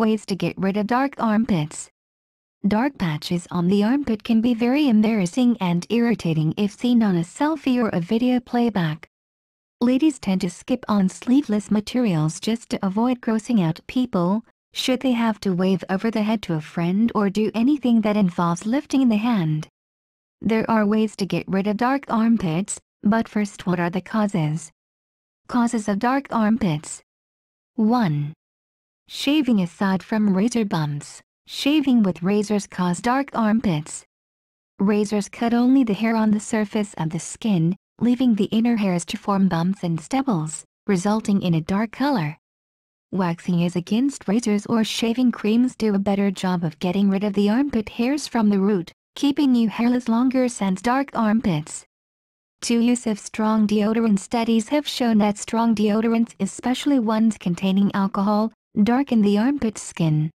Ways to get rid of dark armpits. Dark patches on the armpit can be very embarrassing and irritating if seen on a selfie or a video playback. Ladies tend to skip on sleeveless materials just to avoid grossing out people, should they have to wave over the head to a friend or do anything that involves lifting the hand. There are ways to get rid of dark armpits, but first what are the causes? Causes of dark armpits 1. Shaving aside from razor bumps, shaving with razors cause dark armpits. Razors cut only the hair on the surface of the skin, leaving the inner hairs to form bumps and stubbles, resulting in a dark color. Waxing is against razors or shaving creams do a better job of getting rid of the armpit hairs from the root, keeping you hairless longer since dark armpits. Two use of strong deodorant studies have shown that strong deodorants, especially ones containing alcohol, darken the armpit skin.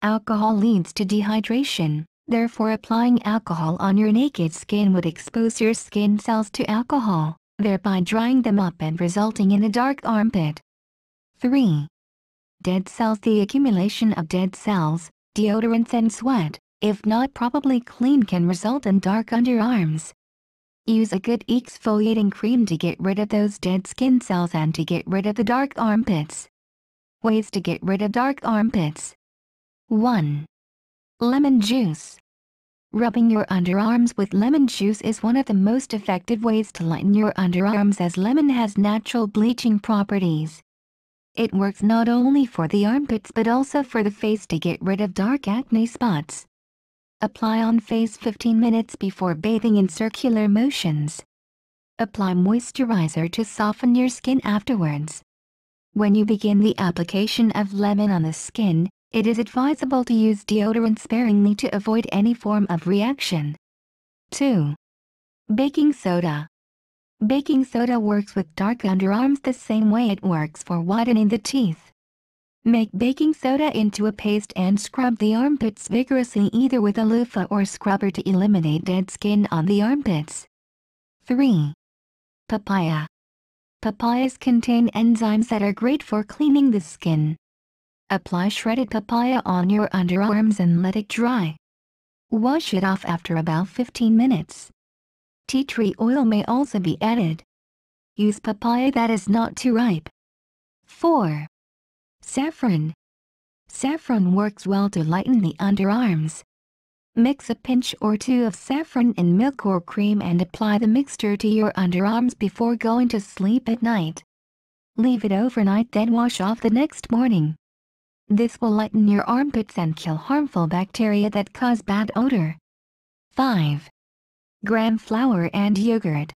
Alcohol leads to dehydration, therefore applying alcohol on your naked skin would expose your skin cells to alcohol, thereby drying them up and resulting in a dark armpit. 3. Dead cells The accumulation of dead cells, deodorants and sweat, if not properly cleaned can result in dark underarms. Use a good exfoliating cream to get rid of those dead skin cells and to get rid of the dark armpits. Ways to get rid of dark armpits. 1. Lemon juice. Rubbing your underarms with lemon juice is one of the most effective ways to lighten your underarms as lemon has natural bleaching properties. It works not only for the armpits but also for the face to get rid of dark acne spots. Apply on face 15 minutes before bathing in circular motions. Apply moisturizer to soften your skin afterwards. When you begin the application of lemon on the skin, it is advisable to use deodorant sparingly to avoid any form of reaction. 2. Baking soda. Baking soda works with dark underarms the same way it works for whitening the teeth. Make baking soda into a paste and scrub the armpits vigorously either with a loofah or scrubber to eliminate dead skin on the armpits. 3. Papaya. Papayas contain enzymes that are great for cleaning the skin. Apply shredded papaya on your underarms and let it dry. Wash it off after about 15 minutes. Tea tree oil may also be added. Use papaya that is not too ripe. 4. Saffron. Saffron works well to lighten the underarms. Mix a pinch or two of saffron in milk or cream and apply the mixture to your underarms before going to sleep at night. Leave it overnight then wash off the next morning. This will lighten your armpits and kill harmful bacteria that cause bad odor. 5. Gram flour and yogurt.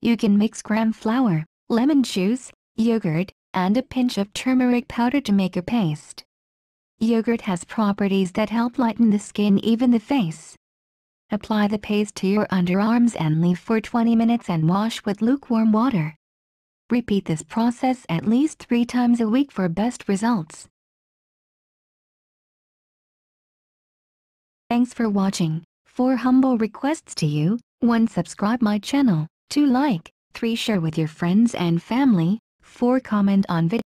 You can mix gram flour, lemon juice, yogurt, and a pinch of turmeric powder to make a paste. Yogurt has properties that help lighten the skin even the face. Apply the paste to your underarms and leave for 20 minutes and wash with lukewarm water. Repeat this process at least three times a week for best results. Thanks for watching. Four humble requests to you. 1. Subscribe my channel. 2. Like. 3. Share with your friends and family. 4. Comment on video.